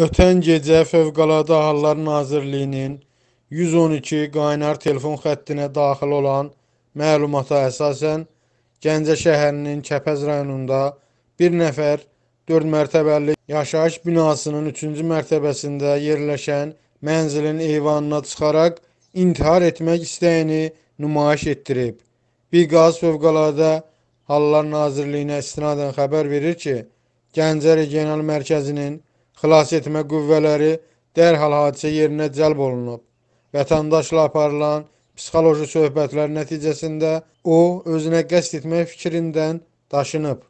Ötən gecə Fövqəladə Hallar Nazirliyinin 112 qaynar telefon xəttinə daxil olan məlumata əsasən Gəncə şəhərinin Kəpəz rayonunda bir nəfər 4 mərtəbəli yaşayış binasının 3-cü mərtəbəsində yerləşən mənzilin eyvanına çıxaraq intihar etmək istəyini nümayiş etdirib. Bir qaz Fövqəladə Hallar Nazirliyinə istinadən xəbər verir ki, Gəncə Regional Mərkəzinin Xilas etmə qüvvələri dərhal hadisə yerinə cəlb olunub. Vətəndaşla aparılan psixoloji söhbətlər nəticəsində o, özünə qəsd etmək fikrindən daşınıb.